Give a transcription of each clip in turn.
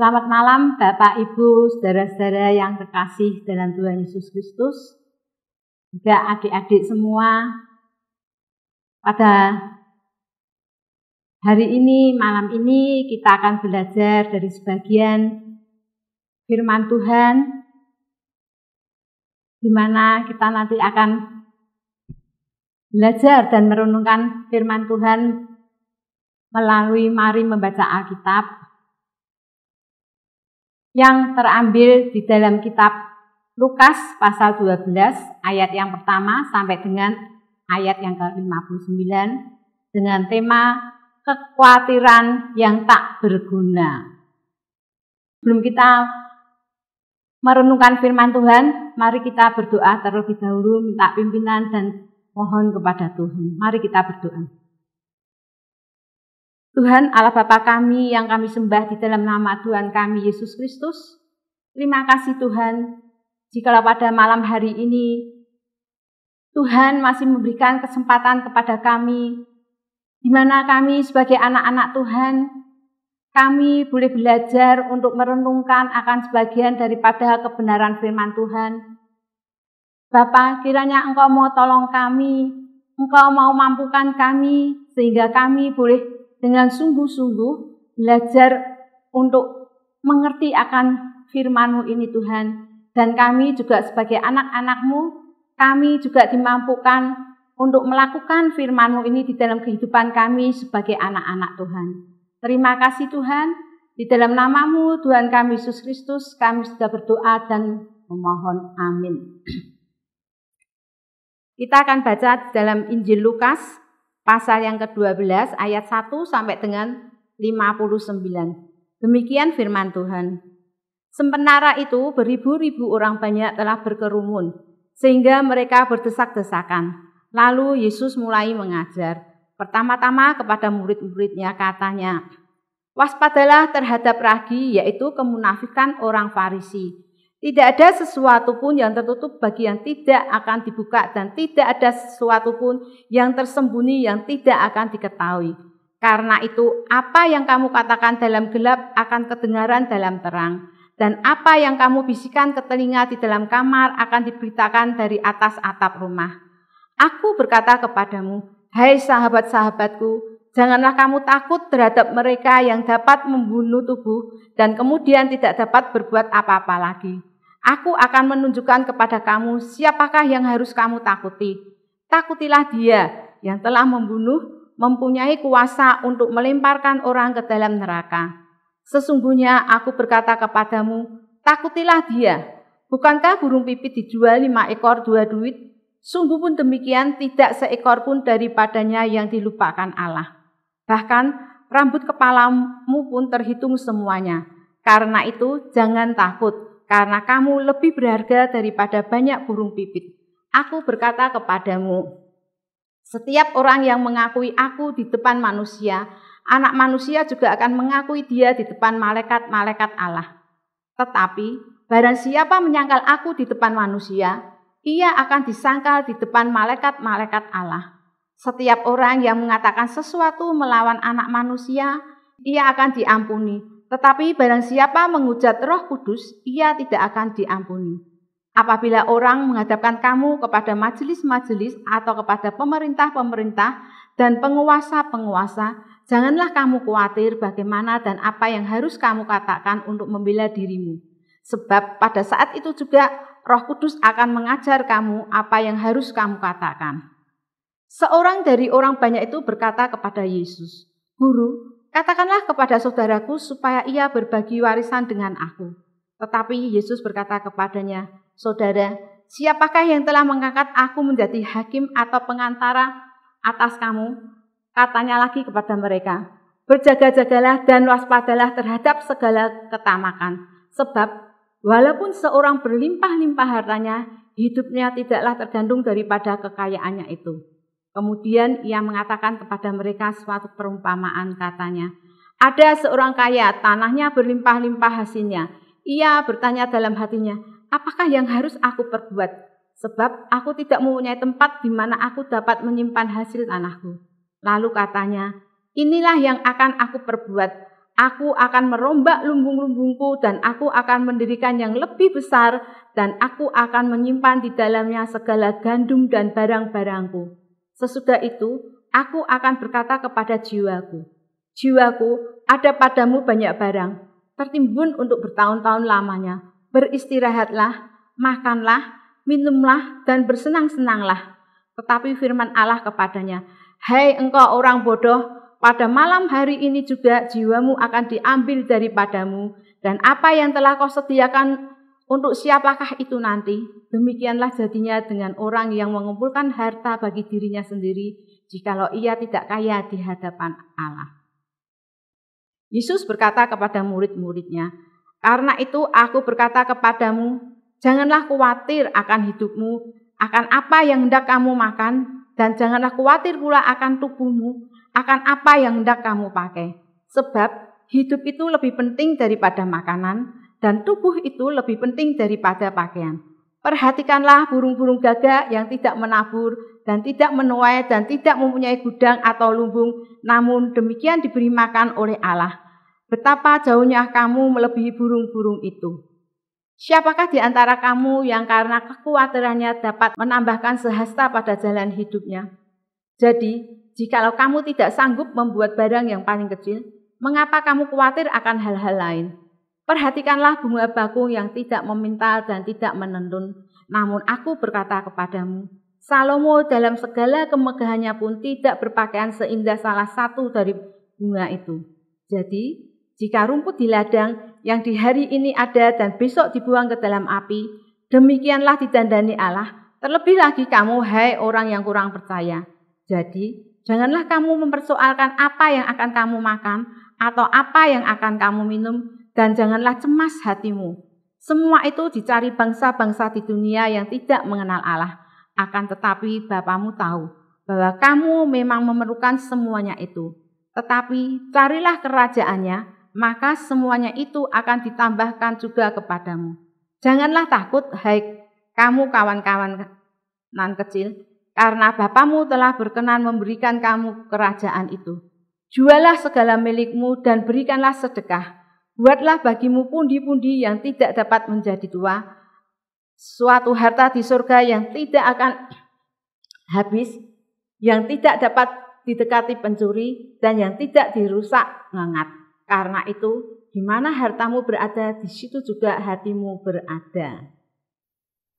Selamat malam Bapak, Ibu, saudara-saudara yang terkasih dalam Tuhan Yesus Kristus. Juga adik-adik semua. Pada hari ini, malam ini kita akan belajar dari sebagian firman Tuhan di mana kita nanti akan belajar dan merenungkan firman Tuhan melalui mari membaca Alkitab yang terambil di dalam kitab Lukas pasal 12 ayat yang pertama sampai dengan ayat yang ke-59 dengan tema kekhawatiran yang tak berguna. Belum kita merenungkan firman Tuhan, mari kita berdoa terlebih dahulu minta pimpinan dan mohon kepada Tuhan. Mari kita berdoa. Tuhan Allah Bapa kami yang kami sembah di dalam nama Tuhan kami Yesus Kristus. Terima kasih Tuhan, jikalau pada malam hari ini Tuhan masih memberikan kesempatan kepada kami, di mana kami sebagai anak-anak Tuhan, kami boleh belajar untuk merenungkan akan sebagian daripada kebenaran firman Tuhan. Bapa, kiranya Engkau mau tolong kami, Engkau mau mampukan kami, sehingga kami boleh dengan sungguh-sungguh belajar untuk mengerti akan firman-Mu ini Tuhan. Dan kami juga sebagai anak-anak-Mu, kami juga dimampukan untuk melakukan firman-Mu ini di dalam kehidupan kami sebagai anak-anak Tuhan. Terima kasih Tuhan, di dalam namamu Tuhan kami Yesus Kristus kami sudah berdoa dan memohon amin. Kita akan baca dalam Injil Lukas pasal yang ke-12 ayat 1 sampai dengan 59. Demikian firman Tuhan. Sementara itu beribu-ribu orang banyak telah berkerumun sehingga mereka berdesak-desakan. Lalu Yesus mulai mengajar. Pertama-tama kepada murid-muridnya katanya, Waspadalah terhadap ragi yaitu kemunafikan orang Farisi tidak ada sesuatu pun yang tertutup bagi yang tidak akan dibuka dan tidak ada sesuatu pun yang tersembunyi yang tidak akan diketahui. Karena itu, apa yang kamu katakan dalam gelap akan kedengaran dalam terang dan apa yang kamu bisikan ke telinga di dalam kamar akan diberitakan dari atas atap rumah. Aku berkata kepadamu, hai sahabat-sahabatku, janganlah kamu takut terhadap mereka yang dapat membunuh tubuh dan kemudian tidak dapat berbuat apa-apa lagi. Aku akan menunjukkan kepada kamu siapakah yang harus kamu takuti. Takutilah dia yang telah membunuh, mempunyai kuasa untuk melemparkan orang ke dalam neraka. Sesungguhnya aku berkata kepadamu, takutilah dia. Bukankah burung pipit dijual lima ekor dua duit? Sungguh pun demikian tidak seekor pun daripadanya yang dilupakan Allah. Bahkan rambut kepalamu pun terhitung semuanya. Karena itu jangan takut, karena kamu lebih berharga daripada banyak burung pipit. Aku berkata kepadamu, setiap orang yang mengakui aku di depan manusia, anak manusia juga akan mengakui dia di depan malaikat-malaikat Allah. Tetapi, barang siapa menyangkal aku di depan manusia, ia akan disangkal di depan malaikat-malaikat Allah. Setiap orang yang mengatakan sesuatu melawan anak manusia, ia akan diampuni. Tetapi barang siapa menghujat roh kudus, ia tidak akan diampuni. Apabila orang menghadapkan kamu kepada majelis-majelis atau kepada pemerintah-pemerintah dan penguasa-penguasa, janganlah kamu khawatir bagaimana dan apa yang harus kamu katakan untuk membela dirimu. Sebab pada saat itu juga roh kudus akan mengajar kamu apa yang harus kamu katakan. Seorang dari orang banyak itu berkata kepada Yesus, Guru, Katakanlah kepada saudaraku supaya ia berbagi warisan dengan aku. Tetapi Yesus berkata kepadanya, Saudara, siapakah yang telah mengangkat aku menjadi hakim atau pengantara atas kamu? Katanya lagi kepada mereka, Berjaga-jagalah dan waspadalah terhadap segala ketamakan. Sebab walaupun seorang berlimpah-limpah hartanya, hidupnya tidaklah tergantung daripada kekayaannya itu. Kemudian ia mengatakan kepada mereka suatu perumpamaan katanya, ada seorang kaya, tanahnya berlimpah-limpah hasilnya. Ia bertanya dalam hatinya, apakah yang harus aku perbuat? Sebab aku tidak mempunyai tempat di mana aku dapat menyimpan hasil tanahku. Lalu katanya, inilah yang akan aku perbuat. Aku akan merombak lumbung-lumbungku dan aku akan mendirikan yang lebih besar dan aku akan menyimpan di dalamnya segala gandum dan barang-barangku Sesudah itu, aku akan berkata kepada jiwaku, Jiwaku, ada padamu banyak barang, tertimbun untuk bertahun-tahun lamanya. Beristirahatlah, makanlah, minumlah, dan bersenang-senanglah. Tetapi firman Allah kepadanya, hei engkau orang bodoh, pada malam hari ini juga jiwamu akan diambil daripadamu, dan apa yang telah kau sediakan untuk siapakah itu nanti? Demikianlah jadinya dengan orang yang mengumpulkan harta bagi dirinya sendiri, jikalau ia tidak kaya di hadapan Allah. Yesus berkata kepada murid-muridnya, "Karena itu aku berkata kepadamu, janganlah khawatir akan hidupmu, akan apa yang hendak kamu makan, dan janganlah khawatir pula akan tubuhmu, akan apa yang hendak kamu pakai. Sebab hidup itu lebih penting daripada makanan, dan tubuh itu lebih penting daripada pakaian. Perhatikanlah burung-burung gagak yang tidak menabur dan tidak menuai dan tidak mempunyai gudang atau lumbung, namun demikian diberi makan oleh Allah. Betapa jauhnya kamu melebihi burung-burung itu. Siapakah di antara kamu yang karena kekhawatirannya dapat menambahkan sehasta pada jalan hidupnya? Jadi, jikalau kamu tidak sanggup membuat barang yang paling kecil, mengapa kamu khawatir akan hal-hal lain? Perhatikanlah bunga baku yang tidak memintal dan tidak menendun. Namun aku berkata kepadamu, Salomo dalam segala kemegahannya pun tidak berpakaian seindah salah satu dari bunga itu. Jadi, jika rumput di ladang yang di hari ini ada dan besok dibuang ke dalam api, demikianlah didandani Allah, terlebih lagi kamu, hai orang yang kurang percaya. Jadi, janganlah kamu mempersoalkan apa yang akan kamu makan atau apa yang akan kamu minum, dan janganlah cemas hatimu. Semua itu dicari bangsa-bangsa di dunia yang tidak mengenal Allah. Akan tetapi Bapamu tahu bahwa kamu memang memerlukan semuanya itu. Tetapi carilah kerajaannya, maka semuanya itu akan ditambahkan juga kepadamu. Janganlah takut, hai kamu kawan-kawan nan kecil, karena Bapamu telah berkenan memberikan kamu kerajaan itu. Jualah segala milikmu dan berikanlah sedekah, Buatlah bagimu pundi-pundi yang tidak dapat menjadi tua, suatu harta di surga yang tidak akan habis, yang tidak dapat didekati pencuri, dan yang tidak dirusak ngengat. Karena itu, di mana hartamu berada, di situ juga hatimu berada.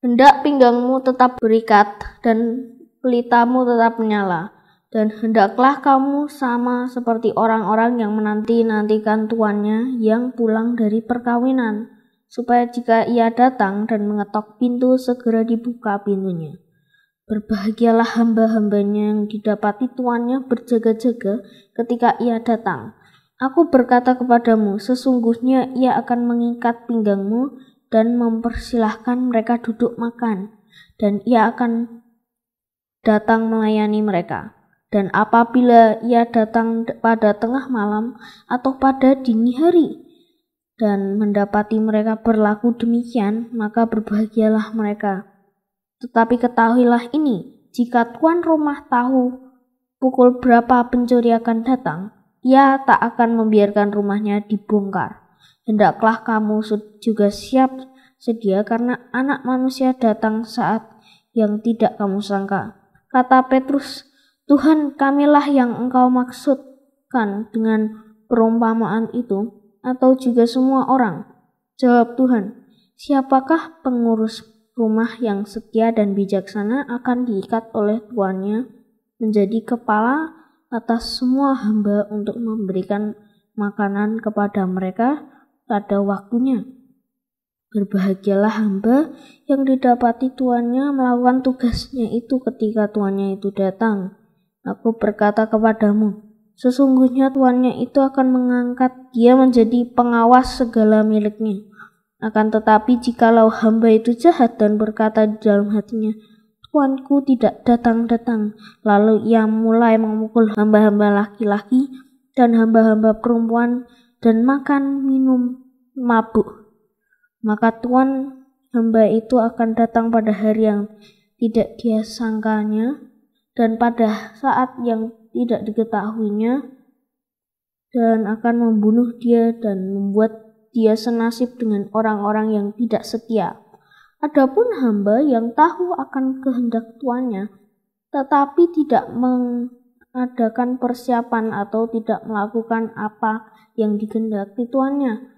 Hendak pinggangmu tetap berikat dan pelitamu tetap menyala dan hendaklah kamu sama seperti orang-orang yang menanti-nantikan tuannya yang pulang dari perkawinan, supaya jika ia datang dan mengetok pintu, segera dibuka pintunya. Berbahagialah hamba-hambanya yang didapati tuannya berjaga-jaga ketika ia datang. Aku berkata kepadamu, sesungguhnya ia akan mengikat pinggangmu dan mempersilahkan mereka duduk makan, dan ia akan datang melayani mereka dan apabila ia datang pada tengah malam atau pada dini hari dan mendapati mereka berlaku demikian, maka berbahagialah mereka. Tetapi ketahuilah ini, jika tuan rumah tahu pukul berapa pencuri akan datang, ia tak akan membiarkan rumahnya dibongkar. Hendaklah kamu juga siap sedia karena anak manusia datang saat yang tidak kamu sangka. Kata Petrus, Tuhan kamilah yang engkau maksudkan dengan perumpamaan itu, atau juga semua orang? Jawab Tuhan, siapakah pengurus rumah yang setia dan bijaksana akan diikat oleh tuannya menjadi kepala atas semua hamba untuk memberikan makanan kepada mereka pada waktunya. Berbahagialah hamba yang didapati tuannya melakukan tugasnya itu ketika tuannya itu datang. Aku berkata kepadamu, sesungguhnya tuannya itu akan mengangkat dia menjadi pengawas segala miliknya. Akan tetapi jikalau hamba itu jahat dan berkata di dalam hatinya, Tuanku tidak datang-datang, lalu ia mulai memukul hamba-hamba laki-laki dan hamba-hamba perempuan dan makan minum mabuk. Maka Tuan hamba itu akan datang pada hari yang tidak dia sangkanya dan pada saat yang tidak diketahuinya dan akan membunuh dia dan membuat dia senasib dengan orang-orang yang tidak setia. Adapun hamba yang tahu akan kehendak tuannya, tetapi tidak mengadakan persiapan atau tidak melakukan apa yang digendaki tuannya,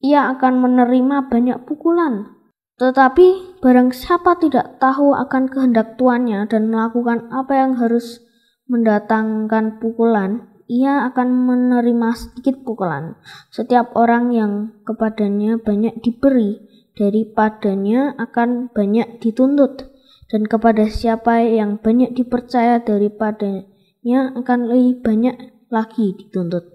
ia akan menerima banyak pukulan, tetapi barang siapa tidak tahu akan kehendak tuannya dan melakukan apa yang harus mendatangkan pukulan, ia akan menerima sedikit pukulan. Setiap orang yang kepadanya banyak diberi, daripadanya akan banyak dituntut. Dan kepada siapa yang banyak dipercaya daripadanya akan lebih banyak lagi dituntut.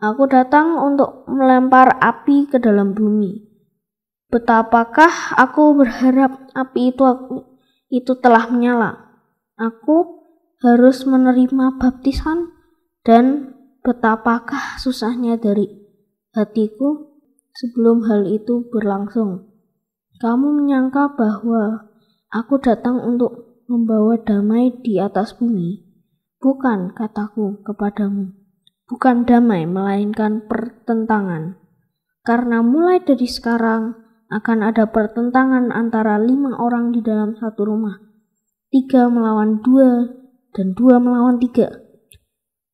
Aku datang untuk melempar api ke dalam bumi Betapakah aku berharap api itu itu telah menyala. Aku harus menerima baptisan dan betapakah susahnya dari hatiku sebelum hal itu berlangsung. Kamu menyangka bahwa aku datang untuk membawa damai di atas bumi. Bukan, kataku kepadamu, bukan damai, melainkan pertentangan. Karena mulai dari sekarang, akan ada pertentangan antara lima orang di dalam satu rumah. Tiga melawan dua dan dua melawan tiga.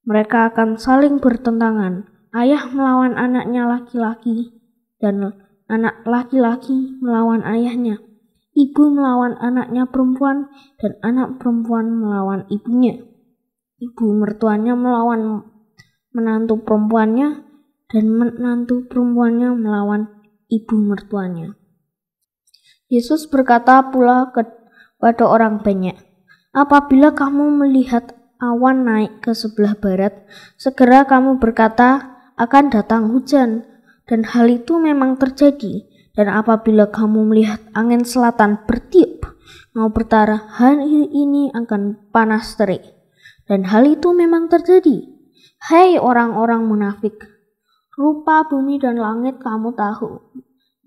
Mereka akan saling bertentangan. Ayah melawan anaknya laki-laki dan anak laki-laki melawan ayahnya. Ibu melawan anaknya perempuan dan anak perempuan melawan ibunya. Ibu mertuanya melawan menantu perempuannya dan menantu perempuannya melawan ibu mertuanya. Yesus berkata pula kepada orang banyak, "Apabila kamu melihat awan naik ke sebelah barat, segera kamu berkata, akan datang hujan." Dan hal itu memang terjadi. Dan apabila kamu melihat angin selatan bertiup, mau bertara, hari ini akan panas terik. Dan hal itu memang terjadi. Hai hey, orang-orang munafik, Rupa bumi dan langit kamu tahu.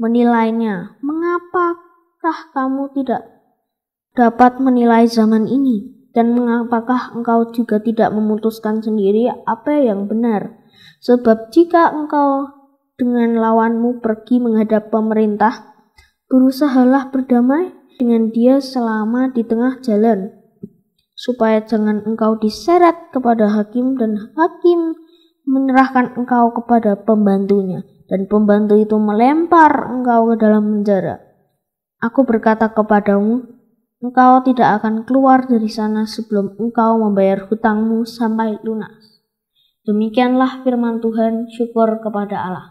Menilainya, mengapakah kamu tidak dapat menilai zaman ini? Dan mengapakah engkau juga tidak memutuskan sendiri apa yang benar? Sebab jika engkau dengan lawanmu pergi menghadap pemerintah, berusahalah berdamai dengan dia selama di tengah jalan, supaya jangan engkau diseret kepada hakim dan hakim menyerahkan engkau kepada pembantunya, dan pembantu itu melempar engkau ke dalam penjara. Aku berkata kepadamu, engkau tidak akan keluar dari sana sebelum engkau membayar hutangmu sampai lunas. Demikianlah firman Tuhan, syukur kepada Allah.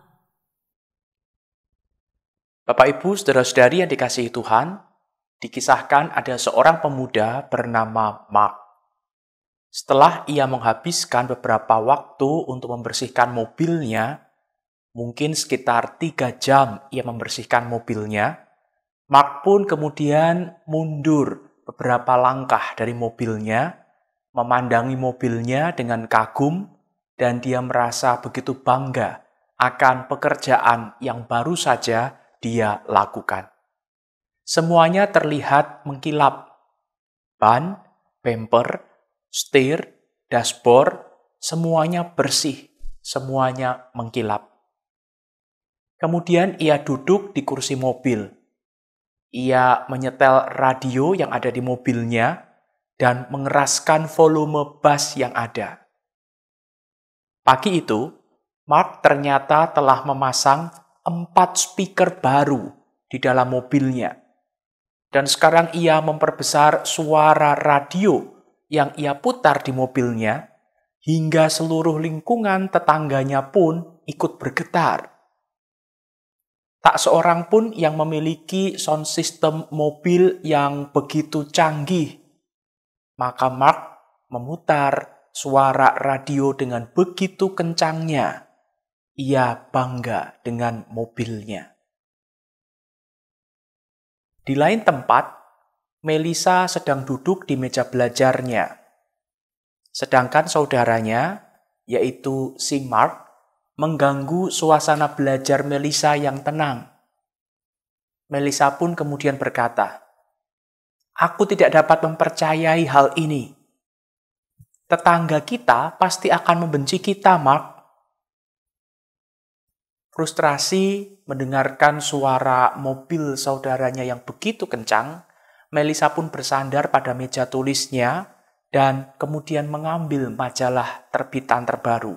Bapak Ibu, saudara-saudari yang dikasihi Tuhan, dikisahkan ada seorang pemuda bernama Mark. Setelah ia menghabiskan beberapa waktu untuk membersihkan mobilnya, mungkin sekitar tiga jam ia membersihkan mobilnya, Mark pun kemudian mundur beberapa langkah dari mobilnya, memandangi mobilnya dengan kagum, dan dia merasa begitu bangga akan pekerjaan yang baru saja dia lakukan. Semuanya terlihat mengkilap. Ban, bemper, setir, dashboard, semuanya bersih, semuanya mengkilap. Kemudian ia duduk di kursi mobil. Ia menyetel radio yang ada di mobilnya dan mengeraskan volume bass yang ada. Pagi itu, Mark ternyata telah memasang empat speaker baru di dalam mobilnya. Dan sekarang ia memperbesar suara radio yang ia putar di mobilnya hingga seluruh lingkungan tetangganya pun ikut bergetar. Tak seorang pun yang memiliki sound system mobil yang begitu canggih. Maka Mark memutar suara radio dengan begitu kencangnya. Ia bangga dengan mobilnya. Di lain tempat, Melisa sedang duduk di meja belajarnya. Sedangkan saudaranya, yaitu si Mark, mengganggu suasana belajar Melisa yang tenang. Melisa pun kemudian berkata, Aku tidak dapat mempercayai hal ini. Tetangga kita pasti akan membenci kita, Mark. Frustrasi mendengarkan suara mobil saudaranya yang begitu kencang Melisa pun bersandar pada meja tulisnya dan kemudian mengambil majalah terbitan terbaru.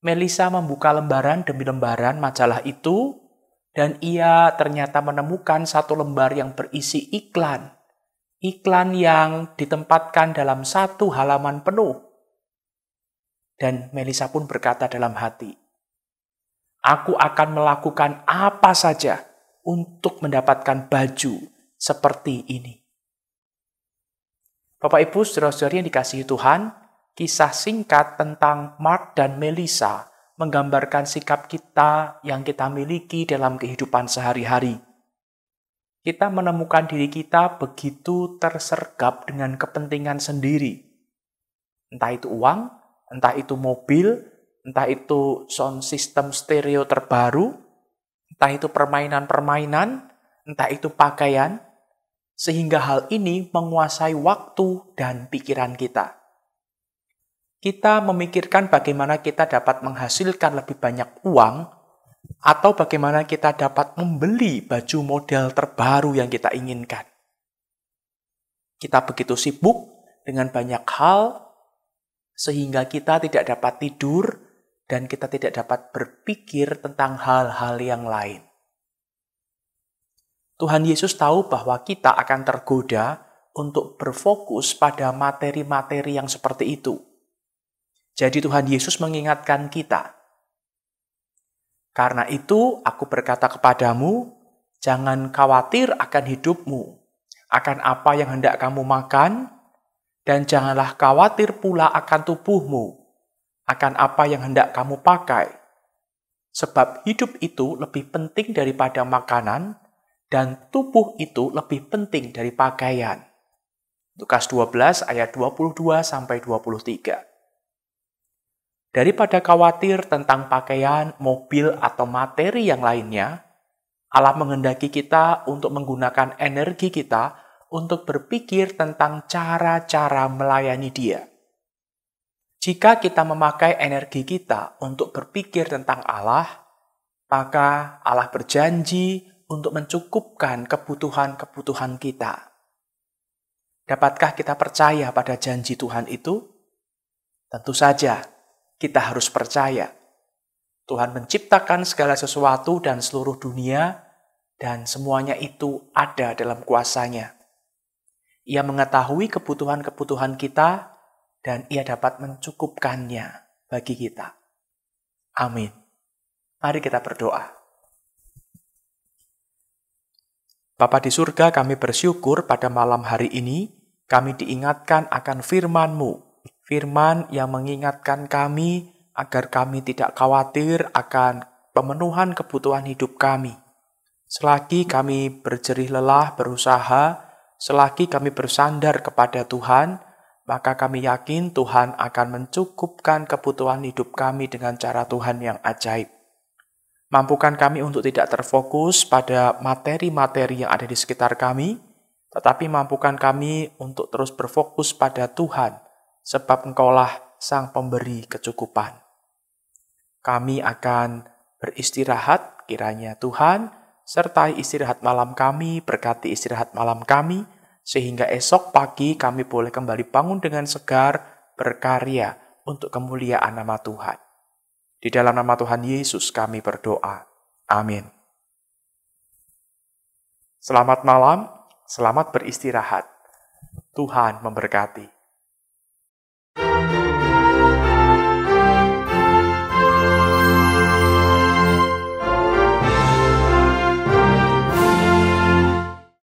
Melisa membuka lembaran demi lembaran majalah itu, dan ia ternyata menemukan satu lembar yang berisi iklan. Iklan yang ditempatkan dalam satu halaman penuh. Dan Melisa pun berkata dalam hati, Aku akan melakukan apa saja untuk mendapatkan baju seperti ini. Bapak Ibu, saudara-saudari yang dikasihi Tuhan, kisah singkat tentang Mark dan Melissa menggambarkan sikap kita yang kita miliki dalam kehidupan sehari-hari. Kita menemukan diri kita begitu tersergap dengan kepentingan sendiri. Entah itu uang, entah itu mobil, entah itu sound system stereo terbaru, entah itu permainan-permainan, entah itu pakaian, sehingga hal ini menguasai waktu dan pikiran kita. Kita memikirkan bagaimana kita dapat menghasilkan lebih banyak uang, atau bagaimana kita dapat membeli baju model terbaru yang kita inginkan. Kita begitu sibuk dengan banyak hal, sehingga kita tidak dapat tidur dan kita tidak dapat berpikir tentang hal-hal yang lain. Tuhan Yesus tahu bahwa kita akan tergoda untuk berfokus pada materi-materi yang seperti itu. Jadi Tuhan Yesus mengingatkan kita. Karena itu aku berkata kepadamu, jangan khawatir akan hidupmu, akan apa yang hendak kamu makan, dan janganlah khawatir pula akan tubuhmu, akan apa yang hendak kamu pakai. Sebab hidup itu lebih penting daripada makanan, dan tubuh itu lebih penting dari pakaian. Lukas 12 ayat 22 sampai 23. Daripada khawatir tentang pakaian, mobil atau materi yang lainnya, Allah menghendaki kita untuk menggunakan energi kita untuk berpikir tentang cara-cara melayani Dia. Jika kita memakai energi kita untuk berpikir tentang Allah, maka Allah berjanji untuk mencukupkan kebutuhan-kebutuhan kita. Dapatkah kita percaya pada janji Tuhan itu? Tentu saja, kita harus percaya. Tuhan menciptakan segala sesuatu dan seluruh dunia, dan semuanya itu ada dalam kuasanya. Ia mengetahui kebutuhan-kebutuhan kita, dan ia dapat mencukupkannya bagi kita. Amin. Mari kita berdoa. Bapa di surga, kami bersyukur pada malam hari ini kami diingatkan akan firman-Mu, firman yang mengingatkan kami agar kami tidak khawatir akan pemenuhan kebutuhan hidup kami. Selagi kami berjerih lelah berusaha, selagi kami bersandar kepada Tuhan, maka kami yakin Tuhan akan mencukupkan kebutuhan hidup kami dengan cara Tuhan yang ajaib. Mampukan kami untuk tidak terfokus pada materi-materi yang ada di sekitar kami, tetapi mampukan kami untuk terus berfokus pada Tuhan, sebab Engkaulah Sang Pemberi kecukupan. Kami akan beristirahat, kiranya Tuhan sertai istirahat malam kami, berkati istirahat malam kami, sehingga esok pagi kami boleh kembali bangun dengan segar, berkarya untuk kemuliaan nama Tuhan. Di dalam nama Tuhan Yesus kami berdoa. Amin. Selamat malam, selamat beristirahat. Tuhan memberkati.